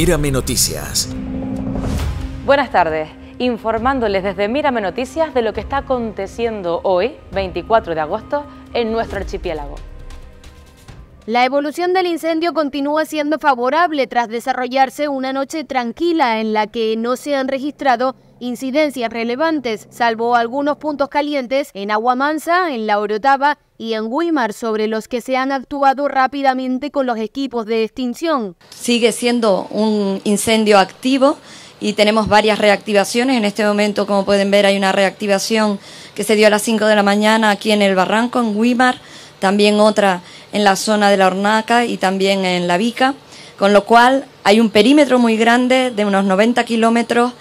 Mírame Noticias. Buenas tardes, informándoles desde Mírame Noticias de lo que está aconteciendo hoy, 24 de agosto, en nuestro archipiélago. La evolución del incendio continúa siendo favorable tras desarrollarse una noche tranquila en la que no se han registrado incidencias relevantes, salvo algunos puntos calientes en Aguamansa, en La Orotava y en Guimar, sobre los que se han actuado rápidamente con los equipos de extinción. Sigue siendo un incendio activo y tenemos varias reactivaciones. En este momento, como pueden ver, hay una reactivación que se dio a las 5 de la mañana aquí en el Barranco, en Guimar también otra en la zona de la Hornaca y también en la Vica, con lo cual hay un perímetro muy grande de unos 90 kilómetros,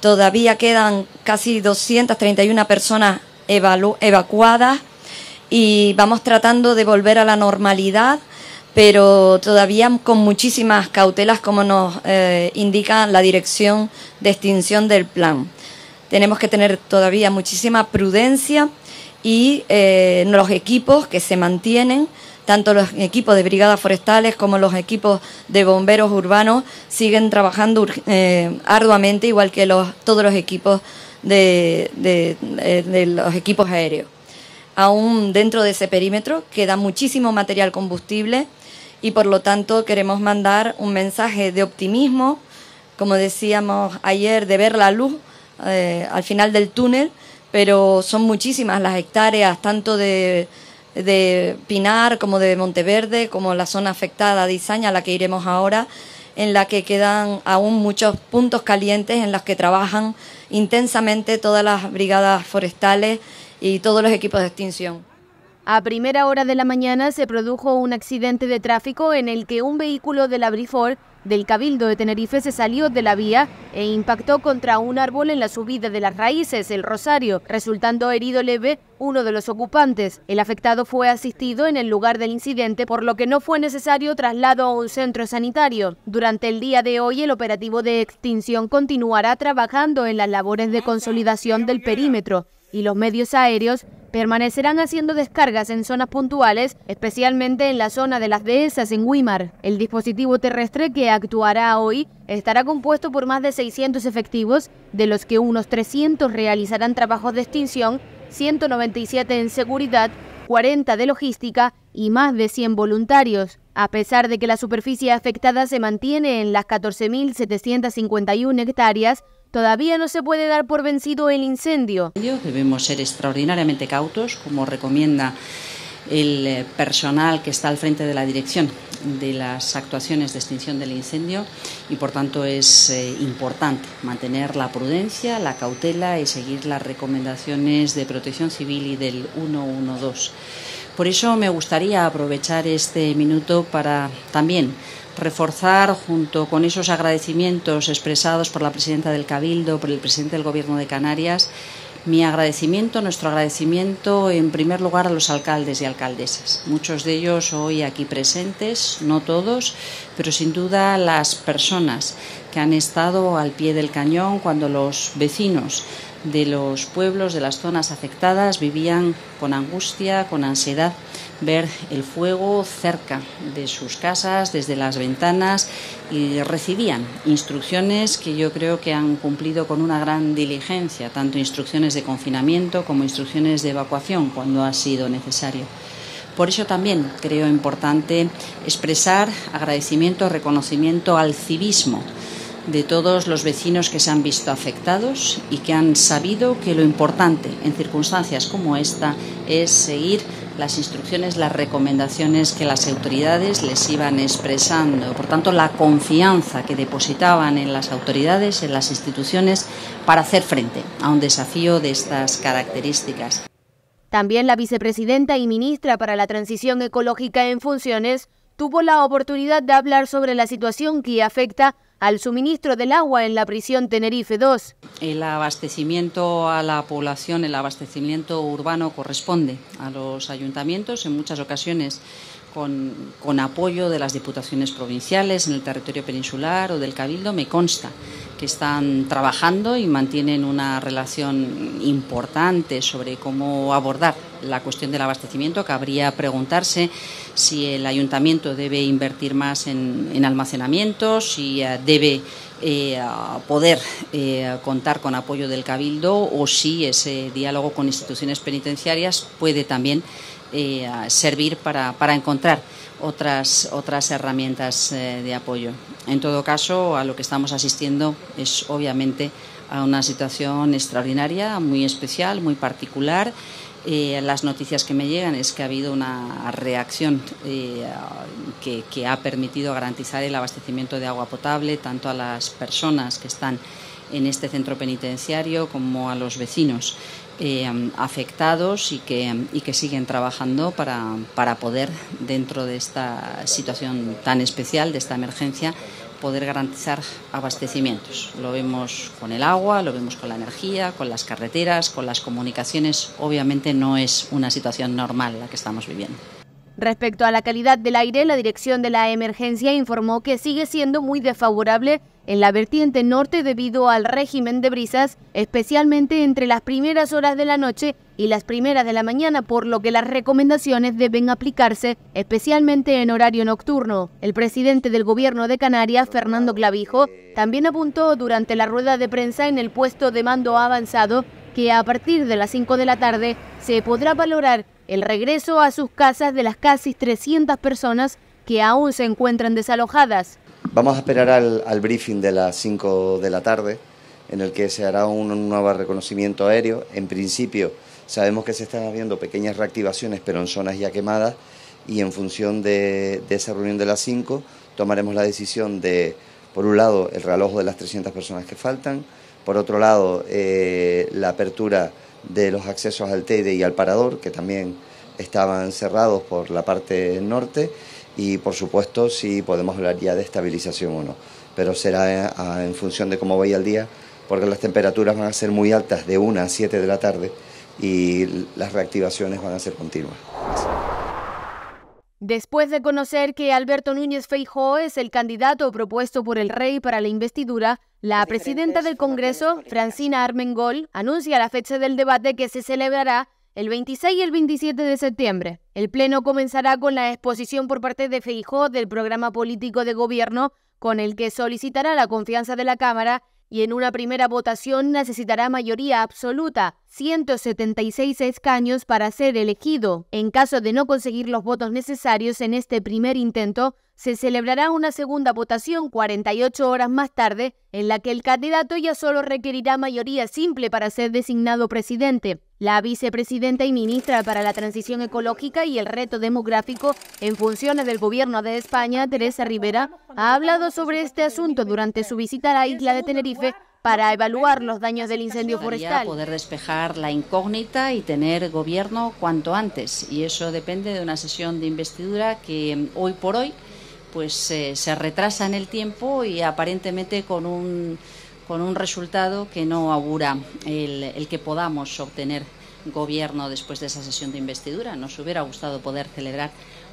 todavía quedan casi 231 personas evacuadas y vamos tratando de volver a la normalidad, pero todavía con muchísimas cautelas como nos eh, indica la dirección de extinción del plan. Tenemos que tener todavía muchísima prudencia y eh, los equipos que se mantienen, tanto los equipos de brigadas forestales como los equipos de bomberos urbanos siguen trabajando eh, arduamente, igual que todos los equipos eh, de, los equipos aéreos. Aún dentro de ese perímetro queda muchísimo material combustible y por lo tanto queremos mandar un mensaje de optimismo, como decíamos ayer, de ver la luz al final del túnel pero son muchísimas las hectáreas, tanto de, Pinar como de Monteverde, como la zona afectada de Izaña, a la que iremos ahora, en la que quedan aún muchos puntos calientes en los que trabajan intensamente todas las brigadas forestales y todos los equipos de extinción. A primera hora de la mañana se produjo un accidente de tráfico en el que un vehículo de la Brifor del Cabildo de Tenerife se salió de la vía e impactó contra un árbol en la subida de las raíces, el Rosario, resultando herido leve uno de los ocupantes. El afectado fue asistido en el lugar del incidente, por lo que no fue necesario traslado a un centro sanitario. Durante el día de hoy, el operativo de extinción continuará trabajando en las labores de consolidación del perímetro y los medios aéreos permanecerán haciendo descargas en zonas puntuales, especialmente en la zona de las dehesas en Wimar. El dispositivo terrestre que actuará hoy estará compuesto por más de 600 efectivos, de los que unos 300 realizarán trabajos de extinción, 197 en seguridad, 40 de logística y más de 100 voluntarios. A pesar de que la superficie afectada se mantiene en las 14.751 hectáreas, Todavía no se puede dar por vencido el incendio. Debemos ser extraordinariamente cautos, como recomienda el eh, personal que está al frente de la dirección de las actuaciones de extinción del incendio y por tanto es eh, importante mantener la prudencia, la cautela y seguir las recomendaciones de protección civil y del 112. Por eso me gustaría aprovechar este minuto para también reforzar, junto con esos agradecimientos expresados por la presidenta del Cabildo, por el presidente del Gobierno de Canarias, mi agradecimiento, nuestro agradecimiento en primer lugar a los alcaldes y alcaldesas, muchos de ellos hoy aquí presentes, no todos, pero sin duda las personas que han estado al pie del cañón cuando los vecinos de los pueblos, de las zonas afectadas, vivían con angustia, con ansiedad, ver el fuego cerca de sus casas, desde las ventanas, y recibían instrucciones que yo creo que han cumplido con una gran diligencia, tanto instrucciones de confinamiento como instrucciones de evacuación cuando ha sido necesario. Por eso también creo importante expresar agradecimiento, reconocimiento al civismo de todos los vecinos que se han visto afectados y que han sabido que lo importante en circunstancias como esta es seguir las instrucciones, las recomendaciones que las autoridades les iban expresando. Por tanto, la confianza que depositaban en las autoridades, en las instituciones, para hacer frente a un desafío de estas características. También la vicepresidenta y ministra para la Transición Ecológica en Funciones tuvo la oportunidad de hablar sobre la situación que afecta al suministro del agua en la prisión Tenerife 2. El abastecimiento a la población, el abastecimiento urbano corresponde a los ayuntamientos en muchas ocasiones. Con, con, apoyo de las diputaciones provinciales en el territorio peninsular o del Cabildo, me consta que están trabajando y mantienen una relación importante sobre cómo abordar la cuestión del abastecimiento. Cabría preguntarse si el ayuntamiento debe invertir más en, almacenamiento, si eh, debe eh, poder eh, contar con apoyo del Cabildo o si ese diálogo con instituciones penitenciarias puede también servir para, encontrar otras, otras herramientas de apoyo. En todo caso, a lo que estamos asistiendo es obviamente a una situación extraordinaria, muy especial, muy particular las noticias que me llegan es que ha habido una reacción eh, que, ha permitido garantizar el abastecimiento de agua potable tanto a las personas que están en este centro penitenciario como a los vecinos eh, afectados y que, siguen trabajando para poder, dentro de esta situación tan especial, de esta emergencia, poder garantizar abastecimientos. Lo vemos con el agua, lo vemos con la energía, con las carreteras, con las comunicaciones. Obviamente no es una situación normal la que estamos viviendo. Respecto a la calidad del aire, la dirección de la emergencia informó que sigue siendo muy desfavorable en la vertiente norte debido al régimen de brisas, especialmente entre las primeras horas de la noche y las primeras de la mañana, por lo que las recomendaciones deben aplicarse especialmente en horario nocturno. El presidente del gobierno de Canarias, Fernando Clavijo, también apuntó durante la rueda de prensa en el puesto de mando avanzado que a partir de las 5 de la tarde se podrá valorar el regreso a sus casas de las casi 300 personas que aún se encuentran desalojadas. Vamos a esperar al, briefing de las 5 de la tarde, en el que se hará un, nuevo reconocimiento aéreo. En principio, sabemos que se están habiendo pequeñas reactivaciones, pero en zonas ya quemadas, y en función de, esa reunión de las 5, tomaremos la decisión de, por un lado, el realojo de las 300 personas que faltan, por otro lado, eh, la apertura de los accesos al Tede y al Parador, que también estaban cerrados por la parte norte, y por supuesto si podemos hablar ya de estabilización o no. Pero será ah, en función de cómo vaya el día, porque las temperaturas van a ser muy altas de 1 a 7 de la tarde y las reactivaciones van a ser continuas. Después de conocer que Alberto Núñez Feijóo es el candidato propuesto por el rey para la investidura, la presidenta del Congreso, Francina Armengol, anuncia la fecha del debate que se celebrará el 26 y el 27 de septiembre. El Pleno comenzará con la exposición por parte de Feijó del programa político de gobierno con el que solicitará la confianza de la Cámara y en una primera votación necesitará mayoría absoluta, 176 escaños para ser elegido. En caso de no conseguir los votos necesarios en este primer intento, se celebrará una segunda votación 48 horas más tarde, en la que el candidato ya solo requerirá mayoría simple para ser designado presidente. La vicepresidenta y ministra para la Transición Ecológica y el Reto Demográfico en funciones del Gobierno de España, Teresa Rivera, ha hablado sobre este asunto durante su visita a la isla de Tenerife para evaluar los daños del incendio forestal. Poder despejar la incógnita y tener gobierno cuanto antes. Y eso depende de una sesión de investidura que mm, hoy por hoy pues eh, se retrasa en el tiempo y aparentemente con un, resultado que no augura el, el que podamos obtener gobierno después de esa sesión de investidura. Nos hubiera gustado poder celebrar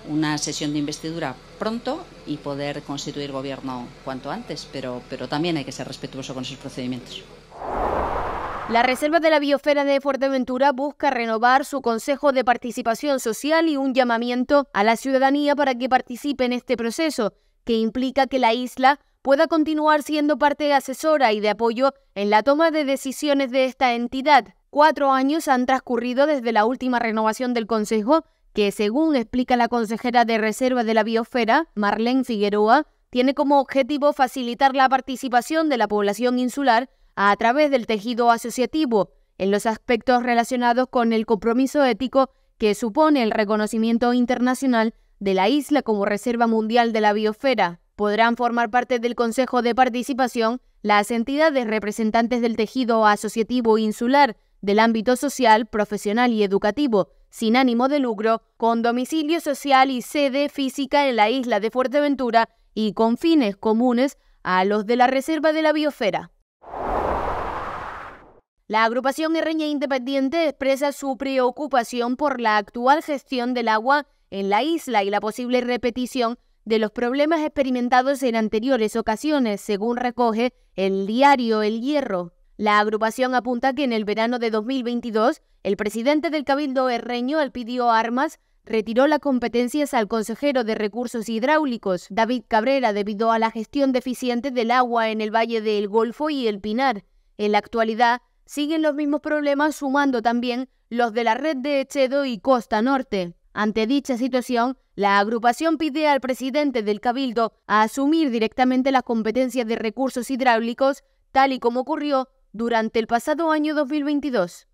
una sesión de investidura pronto y poder constituir gobierno cuanto antes, pero, pero también hay que ser respetuoso con esos procedimientos. La Reserva de la Biosfera de Fuerteventura busca renovar su Consejo de Participación Social y un llamamiento a la ciudadanía para que participe en este proceso, que implica que la isla pueda continuar siendo parte asesora y de apoyo en la toma de decisiones de esta entidad. Cuatro años han transcurrido desde la última renovación del Consejo, que según explica la consejera de Reserva de la Biosfera, Marlene Figueroa, tiene como objetivo facilitar la participación de la población insular a través del tejido asociativo en los aspectos relacionados con el compromiso ético que supone el reconocimiento internacional de la isla como Reserva Mundial de la Biosfera. Podrán formar parte del Consejo de Participación las entidades representantes del tejido asociativo insular, del ámbito social, profesional y educativo, sin ánimo de lucro, con domicilio social y sede física en la isla de Fuerteventura y con fines comunes a los de la Reserva de la Biosfera. La agrupación Herreña Independiente expresa su preocupación por la actual gestión del agua en la isla y la posible repetición de los problemas experimentados en anteriores ocasiones, según recoge el diario El Hierro. La agrupación apunta que en el verano de 2022, el presidente del Cabildo Herreño, al pidió armas, retiró las competencias al consejero de Recursos Hidráulicos, David Cabrera, debido a la gestión deficiente del agua en el Valle del Golfo y el Pinar. En la actualidad, siguen los mismos problemas sumando también los de la red de Echedo y Costa Norte. Ante dicha situación, la agrupación pide al presidente del Cabildo a asumir directamente las competencias de recursos hidráulicos, tal y como ocurrió durante el pasado año 2022.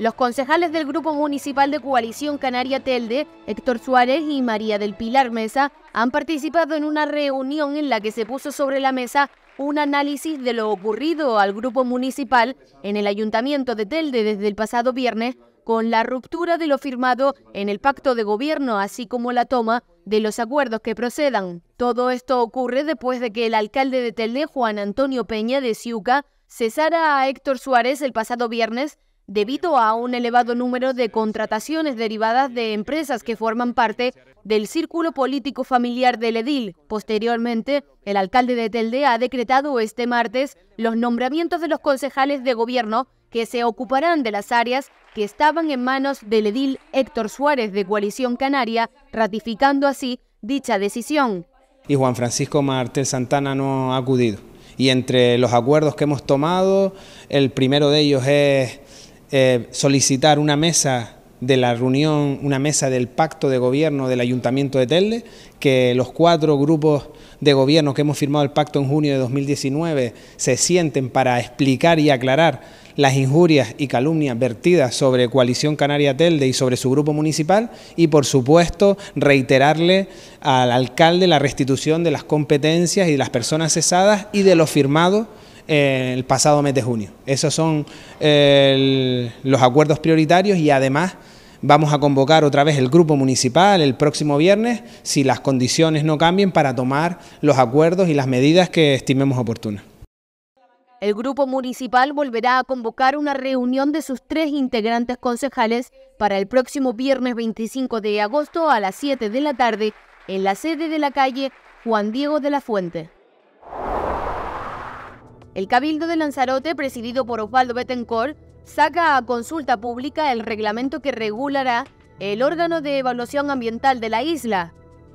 Los concejales del Grupo Municipal de Coalición Canaria Telde, Héctor Suárez y María del Pilar Mesa, han participado en una reunión en la que se puso sobre la mesa un análisis de lo ocurrido al grupo municipal en el Ayuntamiento de Telde desde el pasado viernes con la ruptura de lo firmado en el pacto de gobierno, así como la toma de los acuerdos que procedan. Todo esto ocurre después de que el alcalde de Telde, Juan Antonio Peña de Ciuca, cesara a Héctor Suárez el pasado viernes debido a un elevado número de contrataciones derivadas de empresas que forman parte del círculo político familiar del edil. Posteriormente, el alcalde de Telde ha decretado este martes los nombramientos de los concejales de gobierno que se ocuparán de las áreas que estaban en manos del edil Héctor Suárez de Coalición Canaria, ratificando así dicha decisión. Y Juan Francisco Martel Santana no ha acudido. Y entre los acuerdos que hemos tomado, el primero de ellos es eh, solicitar una mesa de la reunión, una mesa del pacto de gobierno del Ayuntamiento de Telde, que los cuatro grupos de gobierno que hemos firmado el pacto en junio de 2019 se sienten para explicar y aclarar las injurias y calumnias vertidas sobre Coalición Canaria Telde y sobre su grupo municipal y, por supuesto, reiterarle al alcalde la restitución de las competencias y de las personas cesadas y de lo firmado el pasado mes de junio. Esos son los acuerdos prioritarios y además vamos a convocar otra vez el grupo municipal el próximo viernes, si las condiciones no cambien para tomar los acuerdos y las medidas que estimemos oportunas. El grupo municipal volverá a convocar una reunión de sus tres integrantes concejales para el próximo viernes 25 de agosto a las 7 de la tarde en la sede de la calle Juan Diego de la Fuente. El Cabildo de Lanzarote, presidido por Osvaldo Betancor, saca a consulta pública el reglamento que regulará el órgano de evaluación ambiental de la isla.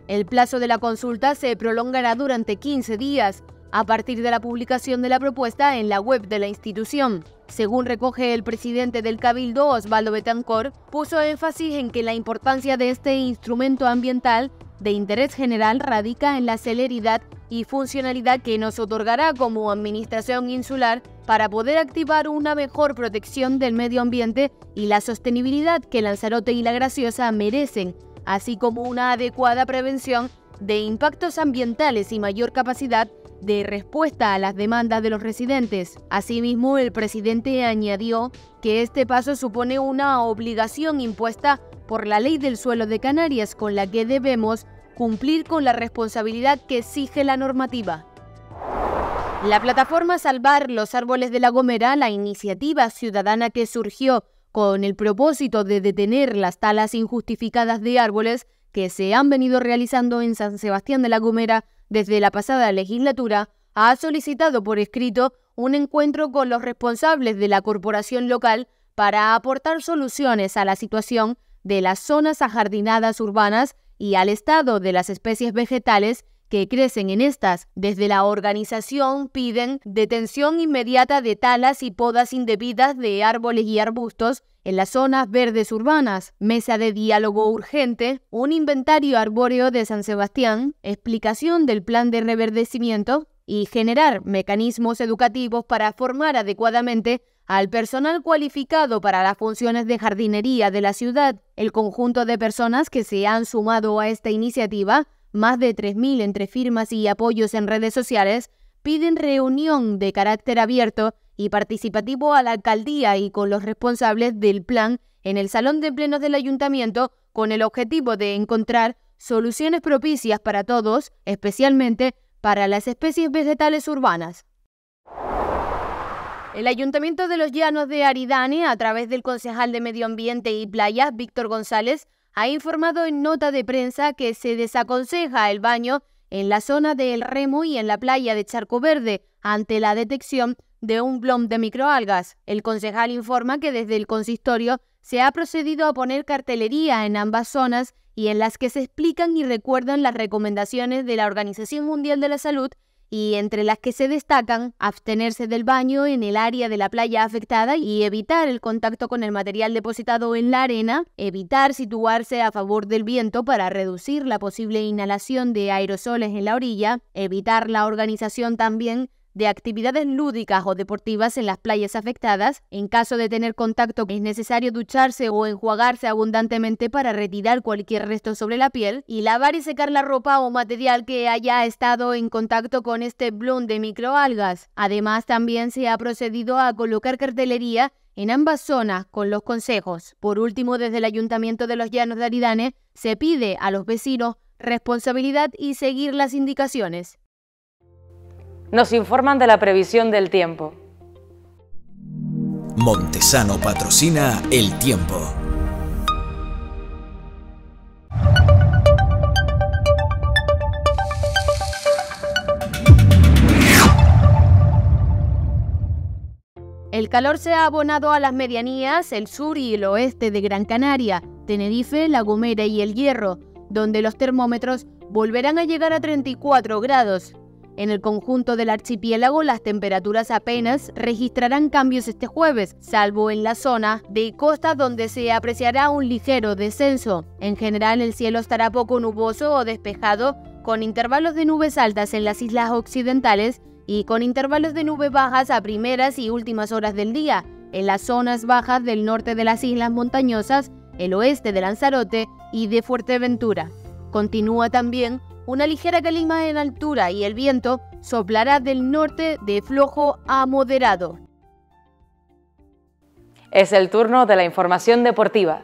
El plazo de la consulta se prolongará durante 15 días a partir de la publicación de la propuesta en la web de la institución. Según recoge el presidente del Cabildo, Osvaldo Betancor, puso énfasis en que la importancia de este instrumento ambiental de interés general radica en la celeridad y funcionalidad que nos otorgará como Administración Insular para poder activar una mejor protección del medio ambiente y la sostenibilidad que Lanzarote y La Graciosa merecen, así como una adecuada prevención de impactos ambientales y mayor capacidad de respuesta a las demandas de los residentes. Asimismo, el presidente añadió que este paso supone una obligación impuesta por la Ley del Suelo de Canarias con la que debemos cumplir con la responsabilidad que exige la normativa. La plataforma Salvar los Árboles de La Gomera, la iniciativa ciudadana que surgió con el propósito de detener las talas injustificadas de árboles que se han venido realizando en San Sebastián de La Gomera desde la pasada legislatura, ha solicitado por escrito un encuentro con los responsables de la corporación local para aportar soluciones a la situación de las zonas ajardinadas urbanas y al estado de las especies vegetales que crecen en estas. Desde la organización piden detención inmediata de talas y podas indebidas de árboles y arbustos en las zonas verdes urbanas, mesa de diálogo urgente, un inventario arbóreo de San Sebastián, explicación del plan de reverdecimiento y generar mecanismos educativos para formar adecuadamente al personal cualificado para las funciones de jardinería de la ciudad, el conjunto de personas que se han sumado a esta iniciativa, más de 3.000 entre firmas y apoyos en redes sociales, piden reunión de carácter abierto y participativo a la alcaldía y con los responsables del plan en el Salón de Plenos del Ayuntamiento con el objetivo de encontrar soluciones propicias para todos, especialmente para las especies vegetales urbanas. El Ayuntamiento de los Llanos de Aridane, a través del concejal de Medio Ambiente y Playas, Víctor González, ha informado en nota de prensa que se desaconseja el baño en la zona del Remo y en la playa de Charco Verde ante la detección de un blom de microalgas. El concejal informa que desde el consistorio se ha procedido a poner cartelería en ambas zonas y en las que se explican y recuerdan las recomendaciones de la Organización Mundial de la Salud y entre las que se destacan abstenerse del baño en el área de la playa afectada y evitar el contacto con el material depositado en la arena, evitar situarse a favor del viento para reducir la posible inhalación de aerosoles en la orilla, evitar la organización también de actividades lúdicas o deportivas en las playas afectadas. En caso de tener contacto es necesario ducharse o enjuagarse abundantemente para retirar cualquier resto sobre la piel y lavar y secar la ropa o material que haya estado en contacto con este bloom de microalgas. Además, también se ha procedido a colocar cartelería en ambas zonas con los consejos. Por último, desde el Ayuntamiento de los Llanos de Aridane se pide a los vecinos responsabilidad y seguir las indicaciones nos informan de la previsión del tiempo. Montesano patrocina El Tiempo. El calor se ha abonado a las medianías, el sur y el oeste de Gran Canaria, Tenerife, La Gomera y El Hierro, donde los termómetros volverán a llegar a 34 grados, en el conjunto del archipiélago las temperaturas apenas registrarán cambios este jueves, salvo en la zona de costa donde se apreciará un ligero descenso. En general el cielo estará poco nuboso o despejado, con intervalos de nubes altas en las islas occidentales y con intervalos de nubes bajas a primeras y últimas horas del día. En las zonas bajas del norte de las islas montañosas, el oeste de Lanzarote y de Fuerteventura. Continúa también una ligera calima en altura y el viento soplará del norte de flojo a moderado. Es el turno de la información deportiva.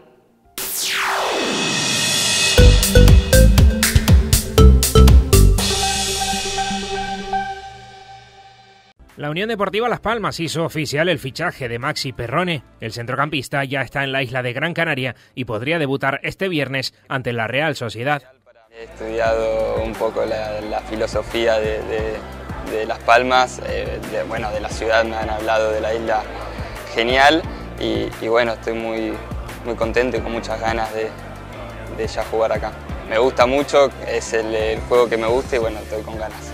La Unión Deportiva Las Palmas hizo oficial el fichaje de Maxi Perrone. El centrocampista ya está en la isla de Gran Canaria y podría debutar este viernes ante la Real Sociedad. He estudiado un poco la, filosofía de, Las Palmas, eh, de, bueno, de la ciudad me han hablado de la isla genial y, bueno, estoy muy, muy contento y con muchas ganas de, de ya jugar acá. Me gusta mucho, es el, juego que me gusta y bueno, estoy con ganas.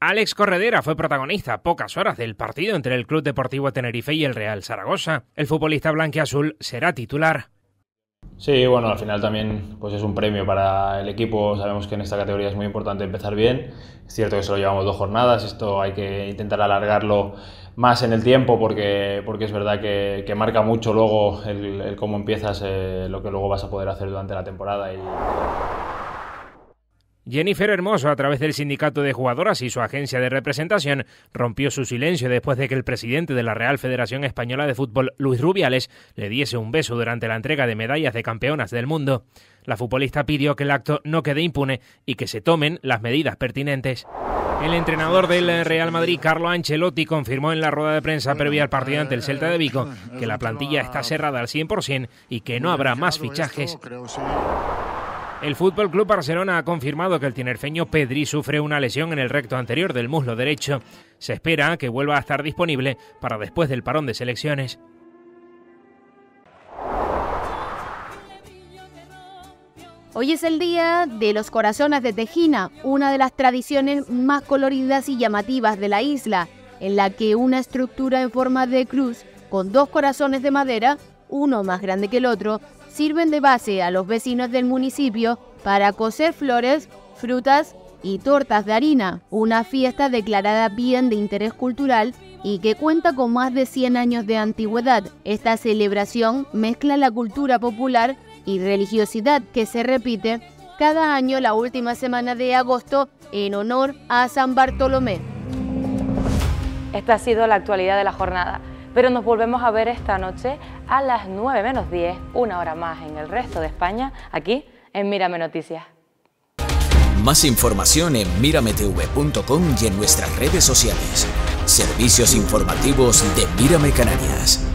Alex Corredera fue protagonista pocas horas del partido entre el Club Deportivo Tenerife y el Real Zaragoza. El futbolista Azul será titular. Sí, bueno, al final también pues es un premio para el equipo. Sabemos que en esta categoría es muy importante empezar bien. Es cierto que solo llevamos dos jornadas, esto hay que intentar alargarlo más en el tiempo porque, porque es verdad que, que marca mucho luego el, cómo empiezas, eh, lo que luego vas a poder hacer durante la temporada. Y, Jennifer Hermoso, a través del sindicato de jugadoras y su agencia de representación, rompió su silencio después de que el presidente de la Real Federación Española de Fútbol, Luis Rubiales, le diese un beso durante la entrega de medallas de campeonas del mundo. La futbolista pidió que el acto no quede impune y que se tomen las medidas pertinentes. El entrenador del Real Madrid, Carlo Ancelotti, confirmó en la rueda de prensa previa al partido ante el Celta de Vigo que la plantilla está cerrada al 100% y que no habrá más fichajes. El Fútbol Club Barcelona ha confirmado que el tinerfeño Pedri sufre una lesión en el recto anterior del muslo derecho. Se espera que vuelva a estar disponible para después del parón de selecciones. Hoy es el día de los corazones de Tejina, una de las tradiciones más coloridas y llamativas de la isla, en la que una estructura en forma de cruz con dos corazones de madera, uno más grande que el otro, sirven de base a los vecinos del municipio para coser flores, frutas y tortas de harina, una fiesta declarada bien de interés cultural y que cuenta con más de 100 años de antigüedad. Esta celebración mezcla la cultura popular y religiosidad que se repite cada año la última semana de agosto en honor a San Bartolomé. Esta ha sido la actualidad de la jornada. Pero nos volvemos a ver esta noche a las 9 menos 10, una hora más en el resto de España, aquí en Mírame Noticias. Más información en mirametv.com y en nuestras redes sociales. Servicios informativos de Mírame Canarias.